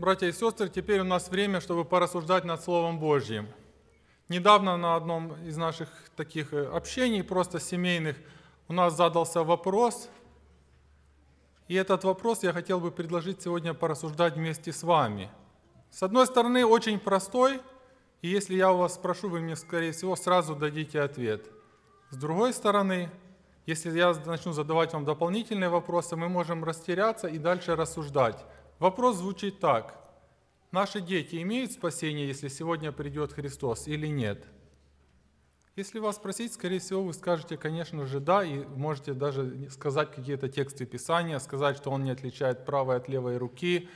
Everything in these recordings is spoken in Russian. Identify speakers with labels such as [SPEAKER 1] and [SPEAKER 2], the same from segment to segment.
[SPEAKER 1] Братья и сестры, теперь у нас время, чтобы порассуждать над Словом Божьим. Недавно на одном из наших таких э, общений, просто семейных, у нас задался вопрос, и этот вопрос я хотел бы предложить сегодня порассуждать вместе с вами. С одной стороны, очень простой, и если я у вас спрошу, вы мне, скорее всего, сразу дадите ответ. С другой стороны, если я начну задавать вам дополнительные вопросы, мы можем растеряться и дальше рассуждать – Вопрос звучит так. Наши дети имеют спасение, если сегодня придет Христос или нет? Если вас спросить, скорее всего, вы скажете, конечно же, да, и можете даже сказать какие-то тексты Писания, сказать, что он не отличает правой от левой руки.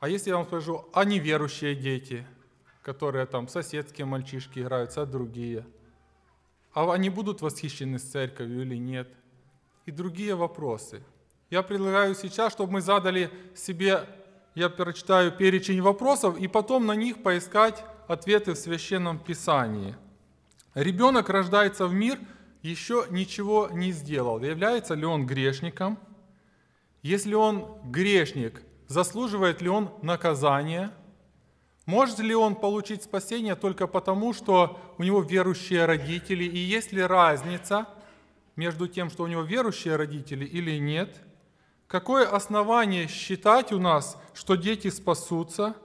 [SPEAKER 1] А если я вам скажу, а неверующие дети, которые там соседские мальчишки играют, а другие, а они будут восхищены с церковью или нет? И другие вопросы – я предлагаю сейчас, чтобы мы задали себе, я прочитаю перечень вопросов, и потом на них поискать ответы в священном писании. Ребенок рождается в мир, еще ничего не сделал. Является ли он грешником? Если он грешник, заслуживает ли он наказание? Может ли он получить спасение только потому, что у него верующие родители? И есть ли разница между тем, что у него верующие родители или нет? Какое основание считать у нас, что дети спасутся?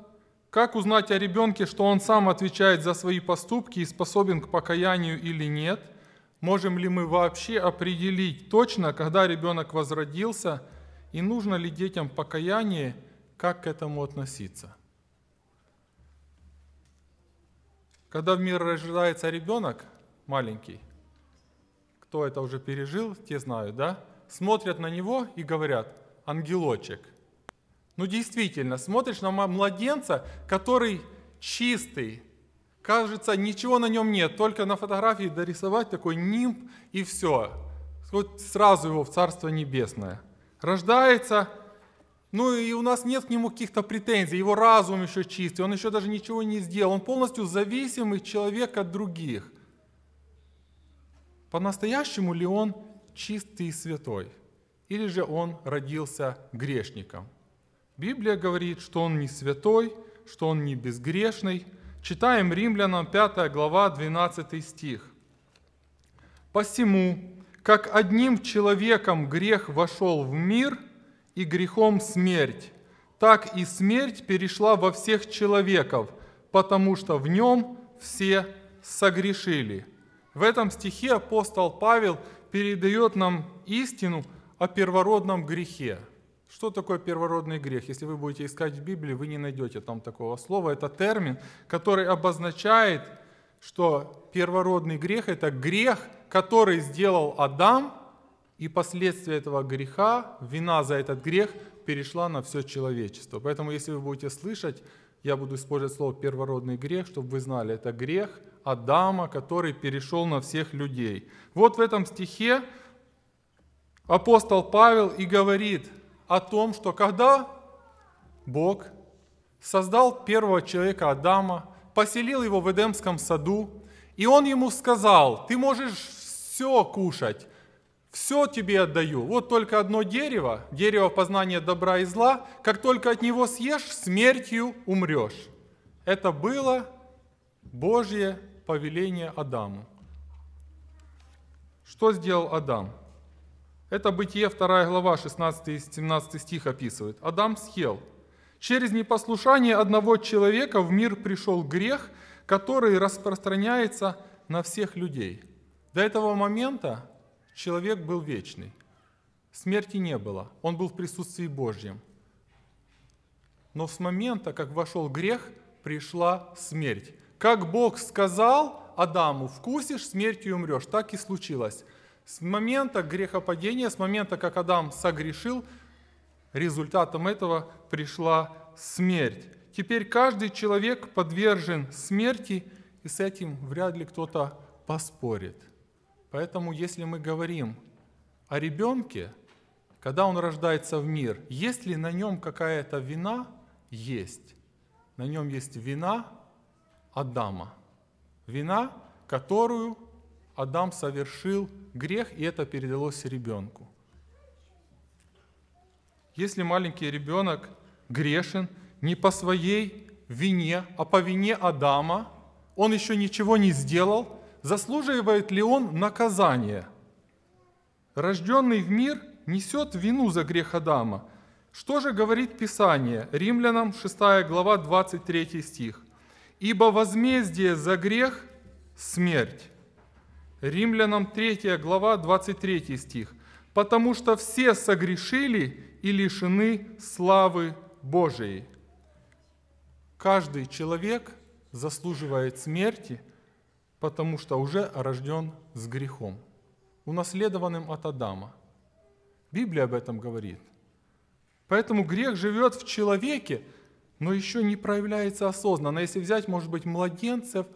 [SPEAKER 1] Как узнать о ребенке, что он сам отвечает за свои поступки и способен к покаянию или нет? Можем ли мы вообще определить точно, когда ребенок возродился, и нужно ли детям покаяние, как к этому относиться? Когда в мир рождается ребенок маленький, кто это уже пережил, те знают, да? смотрят на него и говорят, ангелочек. Ну действительно, смотришь на младенца, который чистый, кажется, ничего на нем нет, только на фотографии дорисовать такой нимб и все. Вот сразу его в Царство Небесное. Рождается, ну и у нас нет к нему каких-то претензий, его разум еще чистый, он еще даже ничего не сделал, он полностью зависимый человек от других. По-настоящему ли он чистый и святой, или же он родился грешником. Библия говорит, что он не святой, что он не безгрешный. Читаем Римлянам 5 глава 12 стих. «Посему, как одним человеком грех вошел в мир, и грехом смерть, так и смерть перешла во всех человеков, потому что в нем все согрешили». В этом стихе апостол Павел передает нам истину о первородном грехе. Что такое первородный грех? Если вы будете искать в Библии, вы не найдете там такого слова. Это термин, который обозначает, что первородный грех – это грех, который сделал Адам, и последствия этого греха, вина за этот грех перешла на все человечество. Поэтому если вы будете слышать я буду использовать слово первородный грех, чтобы вы знали, это грех Адама, который перешел на всех людей. Вот в этом стихе апостол Павел и говорит о том, что когда Бог создал первого человека Адама, поселил его в Эдемском саду, и он ему сказал, ты можешь все кушать, все тебе отдаю, вот только одно дерево, дерево познания добра и зла, как только от него съешь, смертью умрешь. Это было Божье повеление Адаму. Что сделал Адам? Это Бытие 2 глава 16 и 17 стих описывает. Адам съел. Через непослушание одного человека в мир пришел грех, который распространяется на всех людей. До этого момента Человек был вечный. Смерти не было, он был в присутствии Божьем. Но с момента, как вошел грех, пришла смерть. Как Бог сказал Адаму, вкусишь смертью умрешь, так и случилось. С момента грехопадения, с момента, как Адам согрешил, результатом этого пришла смерть. Теперь каждый человек подвержен смерти, и с этим вряд ли кто-то поспорит. Поэтому если мы говорим о ребенке, когда он рождается в мир, есть ли на нем какая-то вина? Есть. На нем есть вина Адама. Вина, которую Адам совершил грех, и это передалось ребенку. Если маленький ребенок грешен не по своей вине, а по вине Адама, он еще ничего не сделал – Заслуживает ли он наказание? Рожденный в мир несет вину за грех Адама. Что же говорит Писание? Римлянам 6 глава 23 стих. «Ибо возмездие за грех – смерть». Римлянам 3 глава 23 стих. «Потому что все согрешили и лишены славы Божией». Каждый человек заслуживает смерти – потому что уже рожден с грехом, унаследованным от Адама. Библия об этом говорит. Поэтому грех живет в человеке, но еще не проявляется осознанно. Если взять, может быть, младенцев,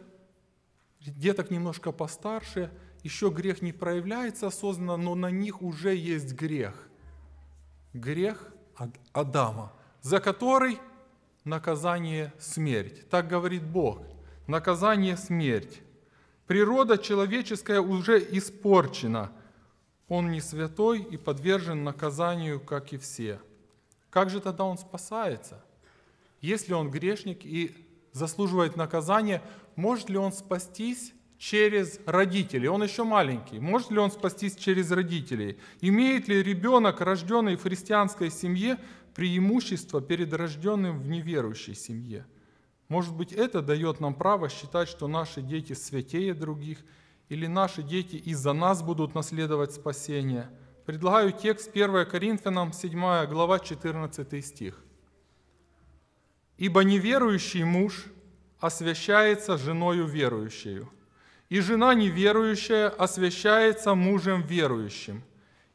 [SPEAKER 1] деток немножко постарше, еще грех не проявляется осознанно, но на них уже есть грех. Грех Адама, за который наказание смерть. Так говорит Бог. Наказание смерть. Природа человеческая уже испорчена. Он не святой и подвержен наказанию, как и все. Как же тогда он спасается? Если он грешник и заслуживает наказания, может ли он спастись через родителей? Он еще маленький. Может ли он спастись через родителей? Имеет ли ребенок, рожденный в христианской семье, преимущество перед рожденным в неверующей семье? Может быть, это дает нам право считать, что наши дети святее других, или наши дети из-за нас будут наследовать спасение. Предлагаю текст 1 Коринфянам 7 глава 14 стих. «Ибо неверующий муж освящается женою верующую, и жена неверующая освящается мужем верующим,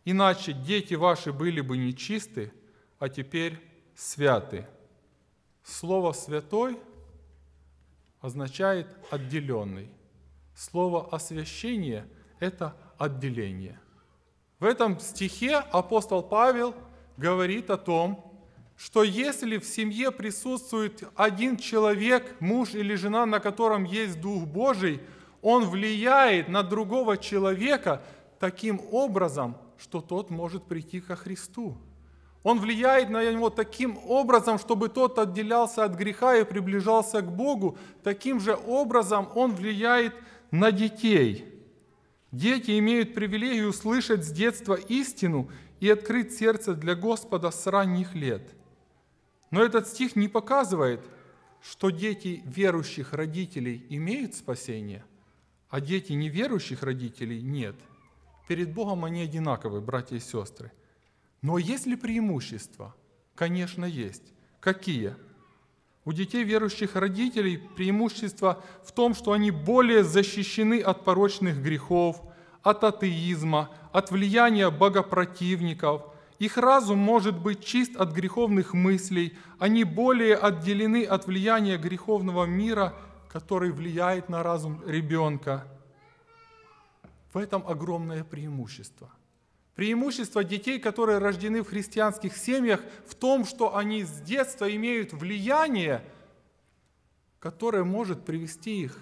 [SPEAKER 1] иначе дети ваши были бы нечисты, а теперь святы». Слово «святой» – означает «отделенный». Слово «освящение» — это отделение. В этом стихе апостол Павел говорит о том, что если в семье присутствует один человек, муж или жена, на котором есть Дух Божий, он влияет на другого человека таким образом, что тот может прийти ко Христу. Он влияет на него таким образом, чтобы тот отделялся от греха и приближался к Богу. Таким же образом он влияет на детей. Дети имеют привилегию слышать с детства истину и открыть сердце для Господа с ранних лет. Но этот стих не показывает, что дети верующих родителей имеют спасение, а дети неверующих родителей нет. Перед Богом они одинаковы, братья и сестры. Но есть ли преимущества? Конечно, есть. Какие? У детей верующих родителей преимущество в том, что они более защищены от порочных грехов, от атеизма, от влияния богопротивников. Их разум может быть чист от греховных мыслей, они более отделены от влияния греховного мира, который влияет на разум ребенка. В этом огромное преимущество – Преимущество детей, которые рождены в христианских семьях, в том, что они с детства имеют влияние, которое может привести их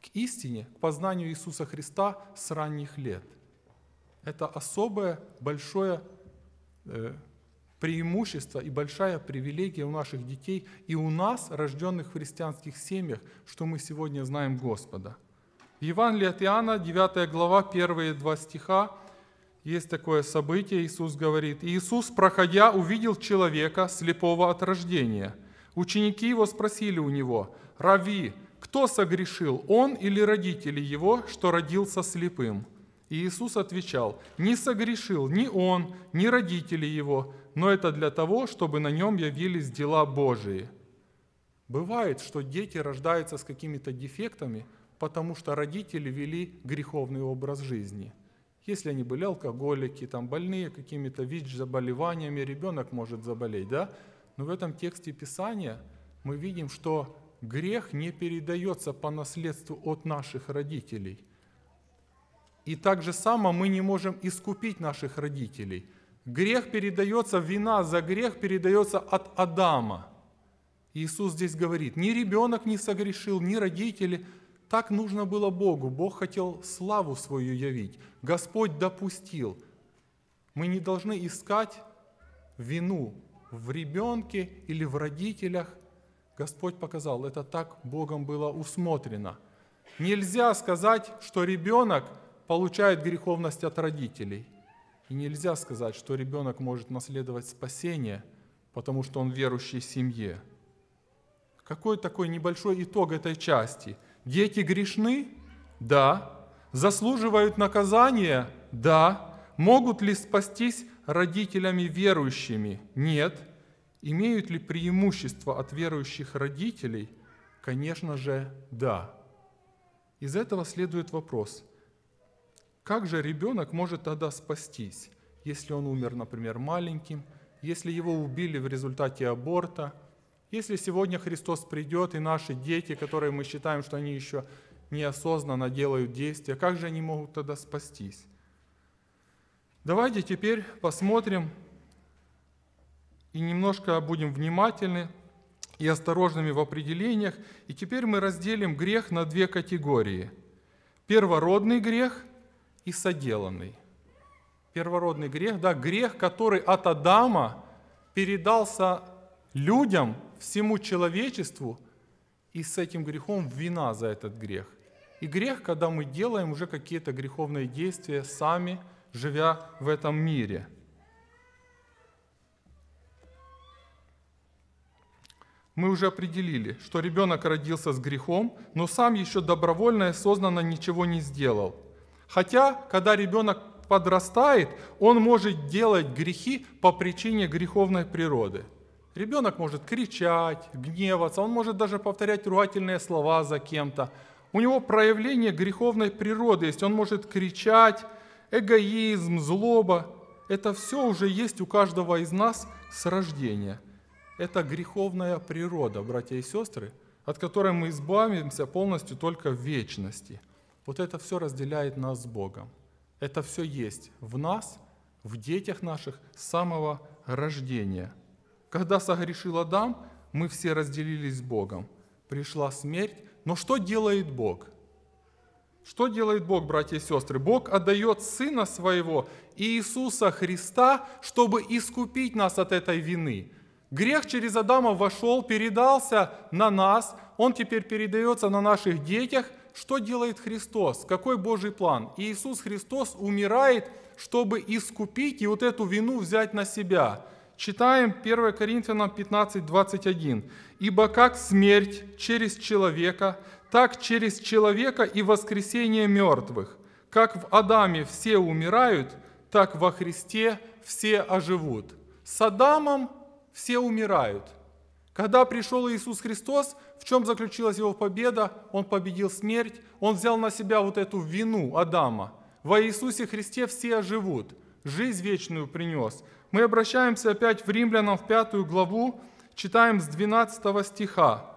[SPEAKER 1] к истине, к познанию Иисуса Христа с ранних лет. Это особое большое э, преимущество и большая привилегия у наших детей и у нас, рожденных в христианских семьях, что мы сегодня знаем Господа. Евангелие от Иоанна, 9 глава, первые два стиха – есть такое событие, Иисус говорит, «Иисус, проходя, увидел человека, слепого от рождения. Ученики его спросили у него, «Рави, кто согрешил, он или родители его, что родился слепым?» И Иисус отвечал, «Не согрешил ни он, ни родители его, но это для того, чтобы на нем явились дела Божии». Бывает, что дети рождаются с какими-то дефектами, потому что родители вели греховный образ жизни – если они были алкоголики, там больные какими-то ВИЧ-заболеваниями, ребенок может заболеть, да? Но в этом тексте Писания мы видим, что грех не передается по наследству от наших родителей. И так же само мы не можем искупить наших родителей. Грех передается, вина за грех передается от Адама. Иисус здесь говорит, ни ребенок не согрешил, ни родители – так нужно было Богу. Бог хотел славу свою явить. Господь допустил. Мы не должны искать вину в ребенке или в родителях. Господь показал, это так Богом было усмотрено. Нельзя сказать, что ребенок получает греховность от родителей. И нельзя сказать, что ребенок может наследовать спасение, потому что он верующий в семье. Какой такой небольшой итог этой части – Дети грешны? Да. Заслуживают наказания? Да. Могут ли спастись родителями верующими? Нет. Имеют ли преимущество от верующих родителей? Конечно же, да. Из этого следует вопрос. Как же ребенок может тогда спастись, если он умер, например, маленьким, если его убили в результате аборта – если сегодня Христос придет, и наши дети, которые мы считаем, что они еще неосознанно делают действия, как же они могут тогда спастись? Давайте теперь посмотрим и немножко будем внимательны и осторожными в определениях. И теперь мы разделим грех на две категории. Первородный грех и соделанный. Первородный грех, да, грех, который от Адама передался людям всему человечеству, и с этим грехом вина за этот грех. И грех, когда мы делаем уже какие-то греховные действия сами, живя в этом мире. Мы уже определили, что ребенок родился с грехом, но сам еще добровольно и осознанно ничего не сделал. Хотя, когда ребенок подрастает, он может делать грехи по причине греховной природы – Ребенок может кричать, гневаться, он может даже повторять ругательные слова за кем-то. У него проявление греховной природы есть, он может кричать, эгоизм, злоба. Это все уже есть у каждого из нас с рождения. Это греховная природа, братья и сестры, от которой мы избавимся полностью только в вечности. Вот это все разделяет нас с Богом. Это все есть в нас, в детях наших с самого рождения – когда согрешил Адам, мы все разделились с Богом. Пришла смерть. Но что делает Бог? Что делает Бог, братья и сестры? Бог отдает Сына Своего, Иисуса Христа, чтобы искупить нас от этой вины. Грех через Адама вошел, передался на нас, он теперь передается на наших детях. Что делает Христос? Какой Божий план? Иисус Христос умирает, чтобы искупить и вот эту вину взять на себя – Читаем 1 Коринфянам 15, 21. «Ибо как смерть через человека, так через человека и воскресение мертвых. Как в Адаме все умирают, так во Христе все оживут». С Адамом все умирают. Когда пришел Иисус Христос, в чем заключилась его победа? Он победил смерть, он взял на себя вот эту вину Адама. Во Иисусе Христе все оживут жизнь вечную принес. Мы обращаемся опять в Римлянам в пятую главу, читаем с 12 стиха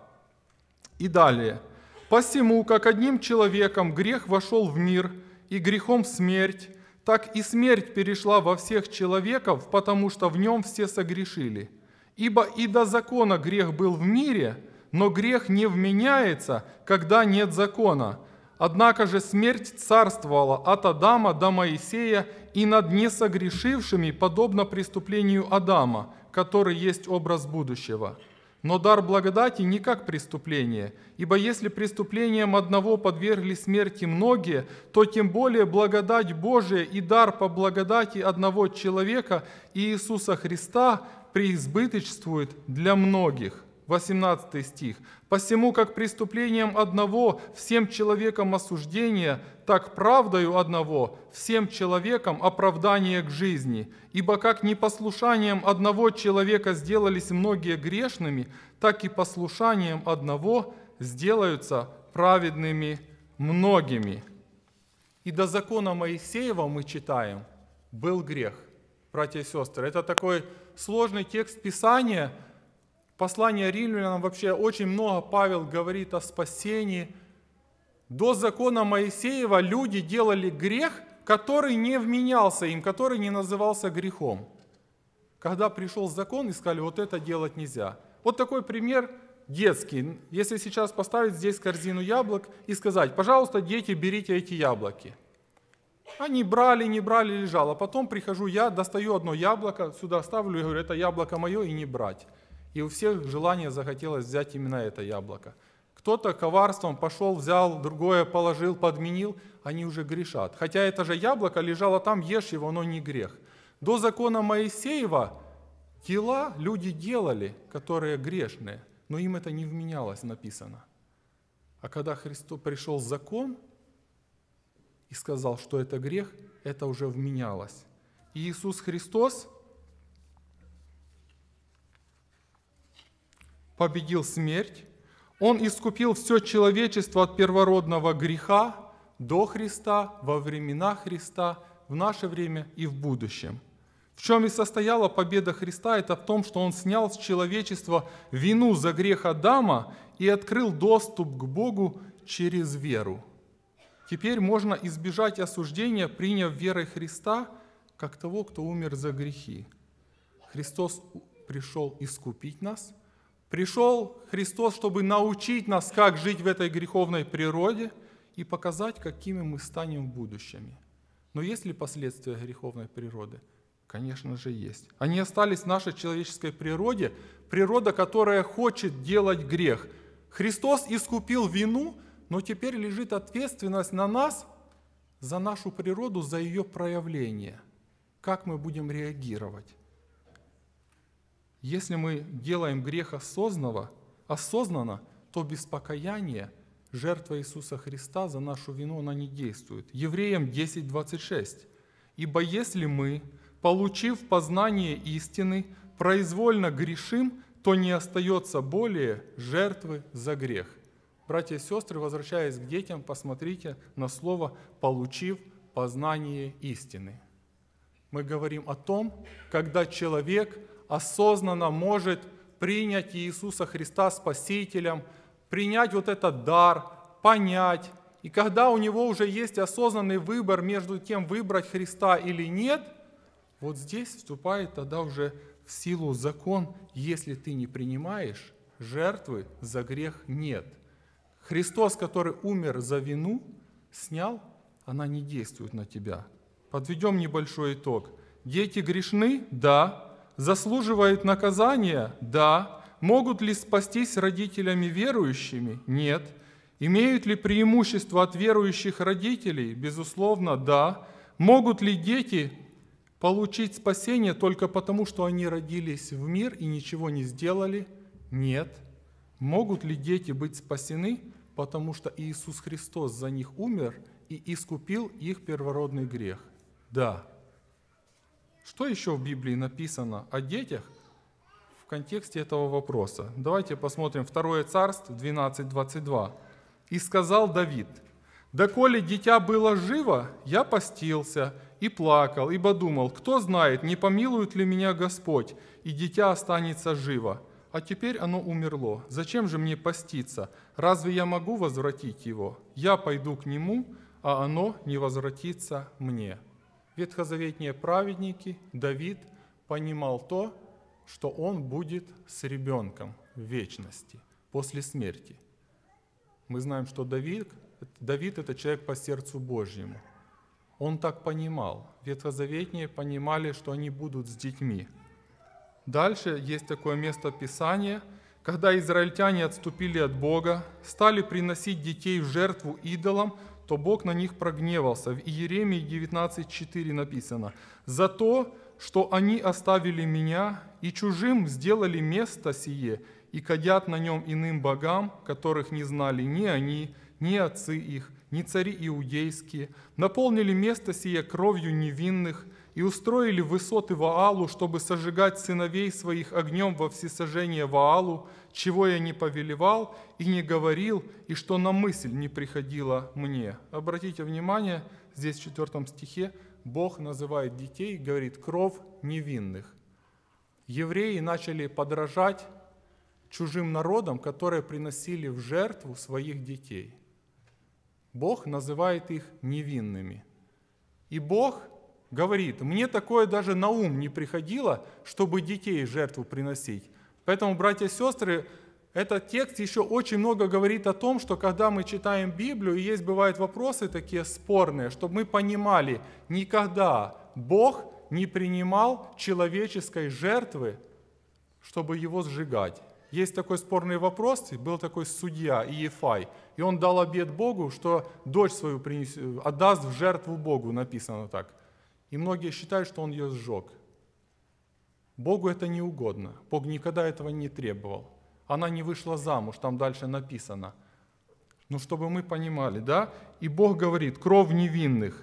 [SPEAKER 1] и далее. «Посему, как одним человеком грех вошел в мир, и грехом смерть, так и смерть перешла во всех человеков, потому что в нем все согрешили. Ибо и до закона грех был в мире, но грех не вменяется, когда нет закона. Однако же смерть царствовала от Адама до Моисея и над несогрешившими, подобно преступлению Адама, который есть образ будущего. Но дар благодати не как преступление, ибо если преступлением одного подвергли смерти многие, то тем более благодать Божия и дар по благодати одного человека Иисуса Христа преизбыточствует для многих. 18 стих. «Посему, как преступлением одного всем человеком осуждение, так правдою одного всем человеком оправдание к жизни. Ибо как непослушанием одного человека сделались многие грешными, так и послушанием одного сделаются праведными многими». И до закона Моисеева мы читаем, был грех, братья и сестры. Это такой сложный текст Писания – послании римлянам вообще очень много Павел говорит о спасении. До закона Моисеева люди делали грех, который не вменялся им, который не назывался грехом. Когда пришел закон и сказали, вот это делать нельзя. Вот такой пример детский. Если сейчас поставить здесь корзину яблок и сказать, пожалуйста, дети, берите эти яблоки. Они брали, не брали, лежало. Потом прихожу я, достаю одно яблоко, сюда ставлю и говорю, это яблоко мое, и не брать и у всех желание захотелось взять именно это яблоко. Кто-то коварством пошел, взял, другое положил, подменил, они уже грешат. Хотя это же яблоко лежало там, ешь его, но не грех. До закона Моисеева дела люди делали, которые грешные, но им это не вменялось, написано. А когда Христу пришел закон и сказал, что это грех, это уже вменялось. И Иисус Христос – победил смерть, Он искупил все человечество от первородного греха до Христа, во времена Христа, в наше время и в будущем. В чем и состояла победа Христа, это в том, что Он снял с человечества вину за грех Адама и открыл доступ к Богу через веру. Теперь можно избежать осуждения, приняв верой Христа, как того, кто умер за грехи. Христос пришел искупить нас – Пришел Христос, чтобы научить нас, как жить в этой греховной природе и показать, какими мы станем в будущем. Но есть ли последствия греховной природы? Конечно же, есть. Они остались в нашей человеческой природе, природа, которая хочет делать грех. Христос искупил вину, но теперь лежит ответственность на нас за нашу природу, за ее проявление. Как мы будем реагировать? Если мы делаем грех осознанно, осознанно, то без покаяния жертва Иисуса Христа за нашу вину, она не действует. Евреям 10:26. «Ибо если мы, получив познание истины, произвольно грешим, то не остается более жертвы за грех». Братья и сестры, возвращаясь к детям, посмотрите на слово «получив познание истины». Мы говорим о том, когда человек осознанно может принять Иисуса Христа Спасителем, принять вот этот дар, понять. И когда у него уже есть осознанный выбор между тем, выбрать Христа или нет, вот здесь вступает тогда уже в силу закон, если ты не принимаешь, жертвы за грех нет. Христос, который умер за вину, снял, она не действует на тебя. Подведем небольшой итог. Дети грешны? Да заслуживают наказания? Да. Могут ли спастись родителями верующими? Нет. Имеют ли преимущество от верующих родителей? Безусловно, да. Могут ли дети получить спасение только потому, что они родились в мир и ничего не сделали? Нет. Могут ли дети быть спасены, потому что Иисус Христос за них умер и искупил их первородный грех? Да. Что еще в Библии написано о детях в контексте этого вопроса? Давайте посмотрим Второе Царство 12.22. «И сказал Давид, «Доколе дитя было живо, я постился и плакал, ибо думал, кто знает, не помилует ли меня Господь, и дитя останется живо. А теперь оно умерло. Зачем же мне поститься? Разве я могу возвратить его? Я пойду к нему, а оно не возвратится мне» ветхозаветные праведники, Давид понимал то, что он будет с ребенком в вечности, после смерти. Мы знаем, что Давид, Давид – это человек по сердцу Божьему. Он так понимал. Ветхозаветние понимали, что они будут с детьми. Дальше есть такое место Писания, когда израильтяне отступили от Бога, стали приносить детей в жертву идолам, то Бог на них прогневался. В Иеремии 19.4 написано, «За то, что они оставили меня, и чужим сделали место сие, и кадят на нем иным богам, которых не знали ни они, ни отцы их, ни цари иудейские, наполнили место сие кровью невинных, и устроили высоты Ваалу, чтобы сожигать сыновей своих огнем во всесожжение Ваалу, чего я не повелевал и не говорил, и что на мысль не приходило мне». Обратите внимание, здесь в четвертом стихе Бог называет детей, говорит, «кров невинных». Евреи начали подражать чужим народам, которые приносили в жертву своих детей. Бог называет их невинными. И Бог – говорит, мне такое даже на ум не приходило, чтобы детей жертву приносить. Поэтому, братья и сестры, этот текст еще очень много говорит о том, что когда мы читаем Библию, и есть бывают вопросы такие спорные, чтобы мы понимали, никогда Бог не принимал человеческой жертвы, чтобы его сжигать. Есть такой спорный вопрос, был такой судья Иефай, и он дал обед Богу, что дочь свою принес, э, отдаст в жертву Богу, написано так. И многие считают, что он ее сжег. Богу это не угодно. Бог никогда этого не требовал. Она не вышла замуж, там дальше написано. Но ну, чтобы мы понимали, да? И Бог говорит, кровь невинных.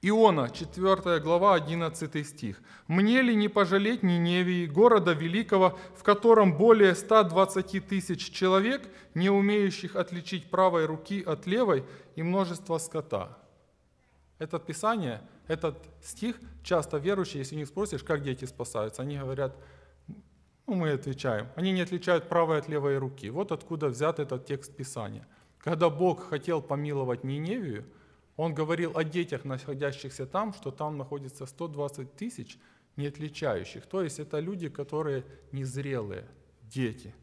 [SPEAKER 1] Иона, 4 глава, 11 стих. «Мне ли не пожалеть Ниневии, города великого, в котором более 120 тысяч человек, не умеющих отличить правой руки от левой, и множество скота?» Это Писание – этот стих часто верующие, если у них спросишь, как дети спасаются, они говорят, ну, мы отвечаем. Они не отличают правой от левой руки. Вот откуда взят этот текст Писания. Когда Бог хотел помиловать Ниневию, Он говорил о детях, находящихся там, что там находится 120 тысяч не отличающих. То есть это люди, которые незрелые, дети.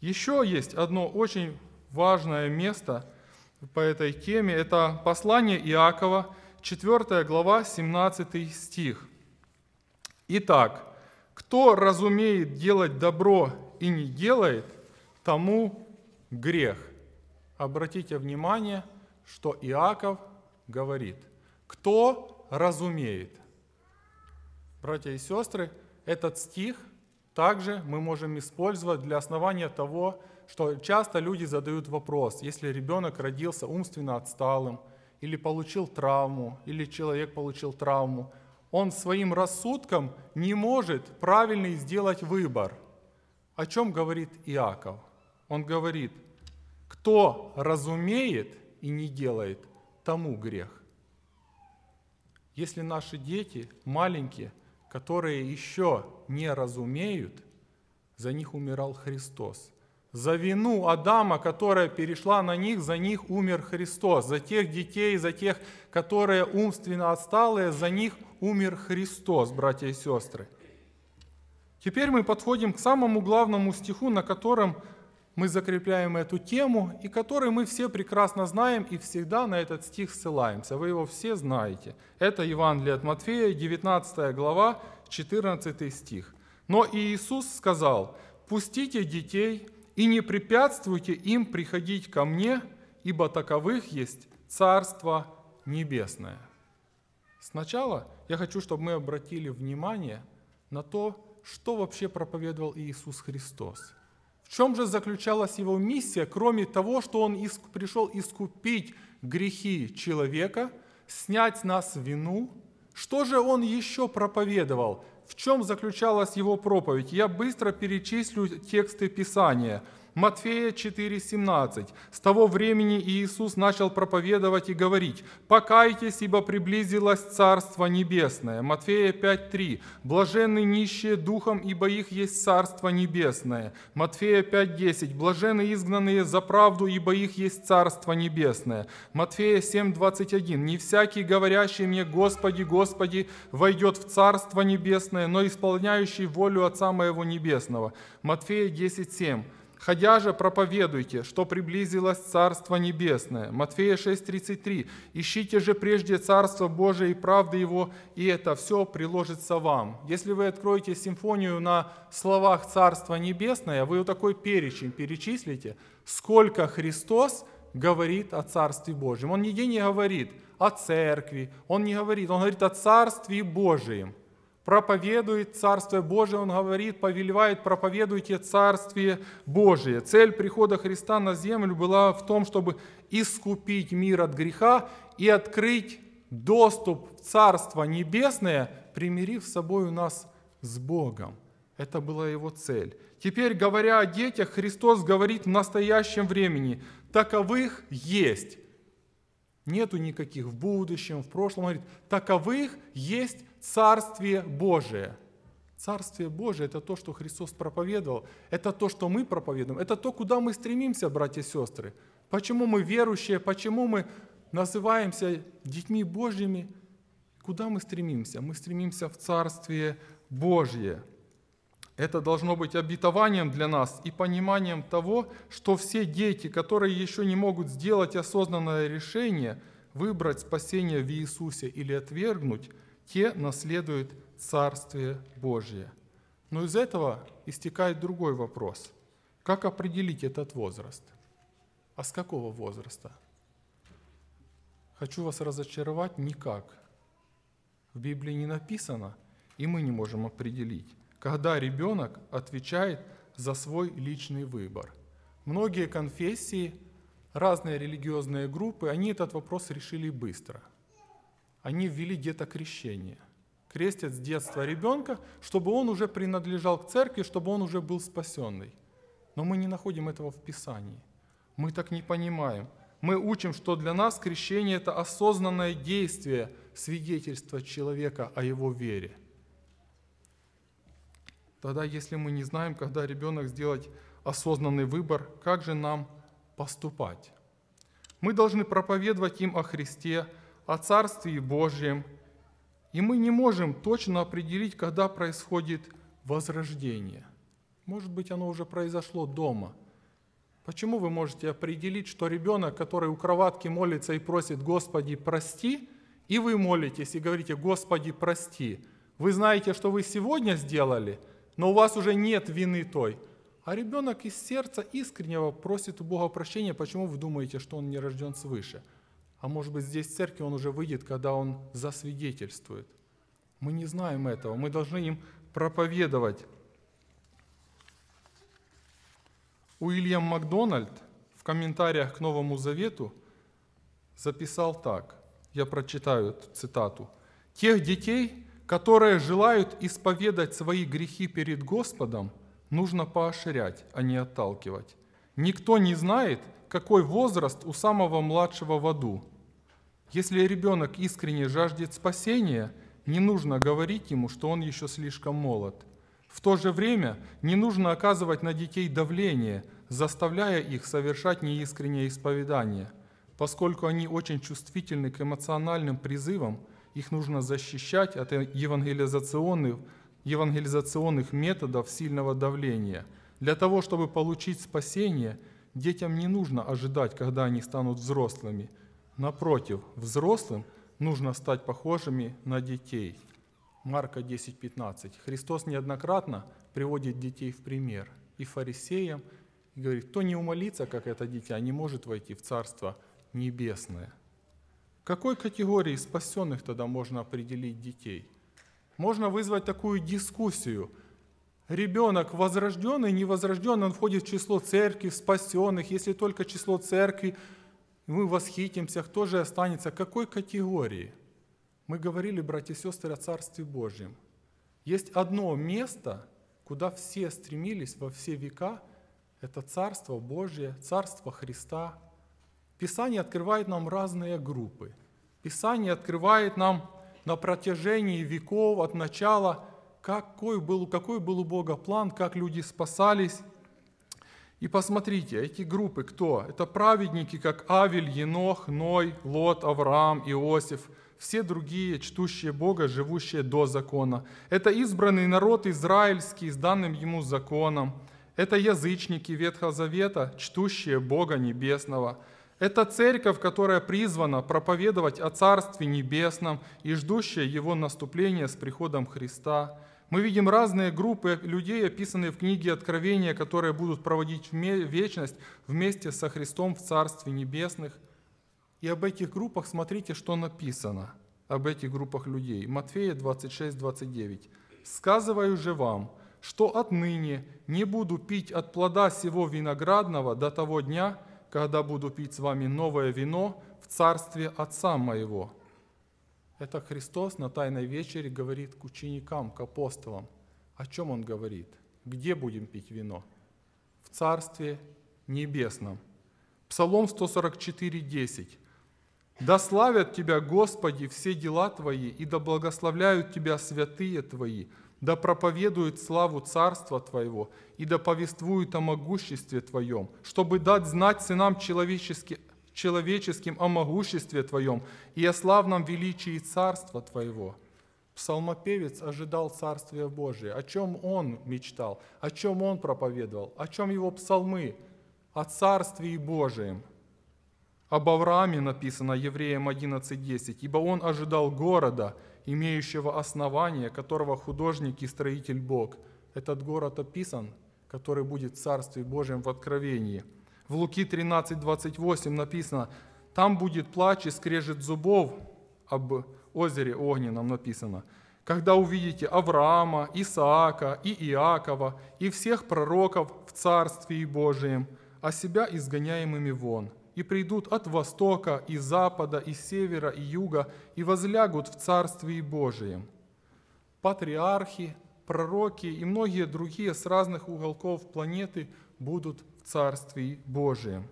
[SPEAKER 1] Еще есть одно очень важное место по этой теме. Это послание Иакова – 4 глава, 17 стих. Итак, кто разумеет делать добро и не делает, тому грех. Обратите внимание, что Иаков говорит, кто разумеет. Братья и сестры, этот стих также мы можем использовать для основания того, что часто люди задают вопрос, если ребенок родился умственно отсталым – или получил травму, или человек получил травму, он своим рассудком не может правильный сделать выбор. О чем говорит Иаков? Он говорит, кто разумеет и не делает, тому грех. Если наши дети маленькие, которые еще не разумеют, за них умирал Христос за вину Адама, которая перешла на них, за них умер Христос. За тех детей, за тех, которые умственно отсталые, за них умер Христос, братья и сестры. Теперь мы подходим к самому главному стиху, на котором мы закрепляем эту тему, и который мы все прекрасно знаем и всегда на этот стих ссылаемся. Вы его все знаете. Это Евангелие от Матфея, 19 глава, 14 стих. «Но Иисус сказал, «Пустите детей, и не препятствуйте им приходить ко мне, ибо таковых есть Царство Небесное. Сначала я хочу, чтобы мы обратили внимание на то, что вообще проповедовал Иисус Христос. В чем же заключалась его миссия, кроме того, что он пришел искупить грехи человека, снять нас вину? Что же он еще проповедовал? В чем заключалась его проповедь? Я быстро перечислю тексты Писания – Матфея 4,17. С того времени Иисус начал проповедовать и говорить, «Покайтесь, ибо приблизилось Царство Небесное». Матфея 5,3. «Блаженны нищие духом, ибо их есть Царство Небесное». Матфея 5,10. «Блаженны изгнанные за правду, ибо их есть Царство Небесное». Матфея 7,21. «Не всякий, говорящий мне, Господи, Господи, войдет в Царство Небесное, но исполняющий волю Отца Моего Небесного». Матфея 10,7. Ходя же, проповедуйте, что приблизилось Царство Небесное. Матфея 6:33. Ищите же прежде Царство Божие и правды Его, и это все приложится вам. Если вы откроете симфонию на словах Царства Небесное, вы вот такой перечень перечислите, сколько Христос говорит о Царстве Божьем. Он нигде не говорит о церкви, он не говорит, он говорит о Царстве Божьем проповедует Царствие Божие, он говорит, повелевает, проповедуйте Царствие Божие. Цель прихода Христа на землю была в том, чтобы искупить мир от греха и открыть доступ в Царство Небесное, примирив с собой у нас с Богом. Это была его цель. Теперь, говоря о детях, Христос говорит в настоящем времени, таковых есть. Нету никаких в будущем, в прошлом. Он говорит, таковых есть Царствие Божие. Царствие Божие – это то, что Христос проповедовал, это то, что мы проповедуем, это то, куда мы стремимся, братья и сестры. Почему мы верующие, почему мы называемся детьми Божьими, куда мы стремимся? Мы стремимся в Царствие Божье. Это должно быть обетованием для нас и пониманием того, что все дети, которые еще не могут сделать осознанное решение, выбрать спасение в Иисусе или отвергнуть – те наследуют Царствие Божье. Но из этого истекает другой вопрос. Как определить этот возраст? А с какого возраста? Хочу вас разочаровать никак. В Библии не написано, и мы не можем определить, когда ребенок отвечает за свой личный выбор. Многие конфессии, разные религиозные группы, они этот вопрос решили быстро – они ввели детокрещение. Крестят с детства ребенка, чтобы он уже принадлежал к церкви, чтобы он уже был спасенный. Но мы не находим этого в Писании. Мы так не понимаем. Мы учим, что для нас крещение – это осознанное действие, свидетельство человека о его вере. Тогда, если мы не знаем, когда ребенок сделать осознанный выбор, как же нам поступать? Мы должны проповедовать им о Христе, о Царстве Божьем, и мы не можем точно определить, когда происходит возрождение. Может быть, оно уже произошло дома. Почему вы можете определить, что ребенок, который у кроватки молится и просит «Господи, прости», и вы молитесь и говорите «Господи, прости», вы знаете, что вы сегодня сделали, но у вас уже нет вины той. А ребенок из сердца искреннего просит у Бога прощения. Почему вы думаете, что он не рожден свыше? – а может быть, здесь в церкви он уже выйдет, когда он засвидетельствует. Мы не знаем этого. Мы должны им проповедовать. Уильям Макдональд в комментариях к Новому Завету записал так. Я прочитаю эту цитату. «Тех детей, которые желают исповедать свои грехи перед Господом, нужно поощрять, а не отталкивать. Никто не знает, какой возраст у самого младшего в аду. Если ребенок искренне жаждет спасения, не нужно говорить ему, что он еще слишком молод. В то же время не нужно оказывать на детей давление, заставляя их совершать неискреннее исповедание. Поскольку они очень чувствительны к эмоциональным призывам, их нужно защищать от евангелизационных, евангелизационных методов сильного давления. Для того, чтобы получить спасение – Детям не нужно ожидать, когда они станут взрослыми. Напротив, взрослым нужно стать похожими на детей. Марка 10:15. Христос неоднократно приводит детей в пример и фарисеям, и говорит, кто не умолится, как это дитя, не может войти в Царство Небесное. Какой категории спасенных тогда можно определить детей? Можно вызвать такую дискуссию – ребенок возрожденный, невозрожденный, он входит в число церкви, спасенных. Если только число церкви, мы восхитимся, кто же останется, какой категории? Мы говорили, братья и сестры, о Царстве Божьем. Есть одно место, куда все стремились во все века, это Царство Божье, Царство Христа. Писание открывает нам разные группы. Писание открывает нам на протяжении веков, от начала – какой был, какой был у Бога план, как люди спасались. И посмотрите, эти группы кто? Это праведники, как Авель, Енох, Ной, Лот, Авраам, Иосиф, все другие, чтущие Бога, живущие до закона. Это избранный народ израильский с данным ему законом. Это язычники Ветхого Завета, чтущие Бога Небесного. Это церковь, которая призвана проповедовать о Царстве Небесном и ждущая его наступления с приходом Христа – мы видим разные группы людей, описанные в книге Откровения, которые будут проводить вечность вместе со Христом в Царстве Небесных. И об этих группах смотрите, что написано об этих группах людей. Матфея 26, 29. «Сказываю же вам, что отныне не буду пить от плода сего виноградного до того дня, когда буду пить с вами новое вино в царстве Отца Моего». Это Христос на Тайной вечере говорит к ученикам, к апостолам. О чем Он говорит? Где будем пить вино? В Царстве Небесном. Псалом 144:10. «Да славят Тебя, Господи, все дела Твои, и да благословляют Тебя святые Твои, да проповедует славу Царства Твоего, и да повествует о могуществе Твоем, чтобы дать знать сынам человечески, человеческим о могуществе Твоем и о славном величии Царства Твоего». Псалмопевец ожидал Царствия Божия. О чем он мечтал? О чем он проповедовал? О чем его псалмы? О Царствии Божием. Об Аврааме написано Евреям 11.10. «Ибо он ожидал города, имеющего основание, которого художник и строитель Бог». Этот город описан, который будет в Царстве Божьем в Откровении – в Луки 13, 28 написано, там будет плач и скрежет зубов об озере огненном написано. Когда увидите Авраама, Исаака и Иакова и всех пророков в Царстве Божием, а себя изгоняемыми вон, и придут от востока и запада, и севера, и юга, и возлягут в Царстве Божием. Патриархи, пророки и многие другие с разных уголков планеты будут Царствии Божием.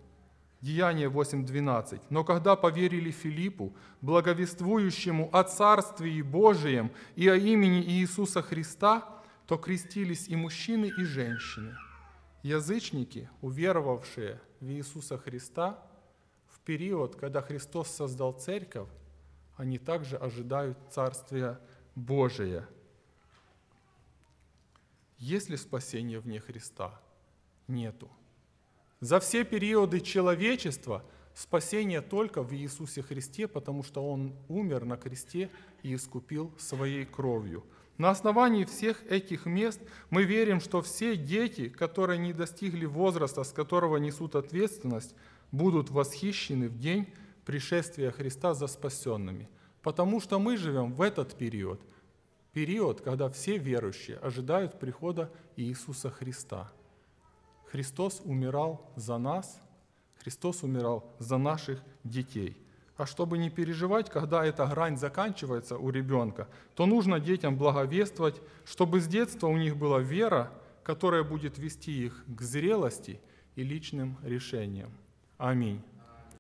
[SPEAKER 1] Деяние 8.12. «Но когда поверили Филиппу, благовествующему о Царствии Божием и о имени Иисуса Христа, то крестились и мужчины, и женщины. Язычники, уверовавшие в Иисуса Христа, в период, когда Христос создал церковь, они также ожидают Царствия Божия. Есть ли спасение вне Христа? Нету. За все периоды человечества спасение только в Иисусе Христе, потому что Он умер на кресте и искупил своей кровью. На основании всех этих мест мы верим, что все дети, которые не достигли возраста, с которого несут ответственность, будут восхищены в день пришествия Христа за спасенными. Потому что мы живем в этот период, период, когда все верующие ожидают прихода Иисуса Христа – Христос умирал за нас, Христос умирал за наших детей. А чтобы не переживать, когда эта грань заканчивается у ребенка, то нужно детям благовествовать, чтобы с детства у них была вера, которая будет вести их к зрелости и личным решениям. Аминь.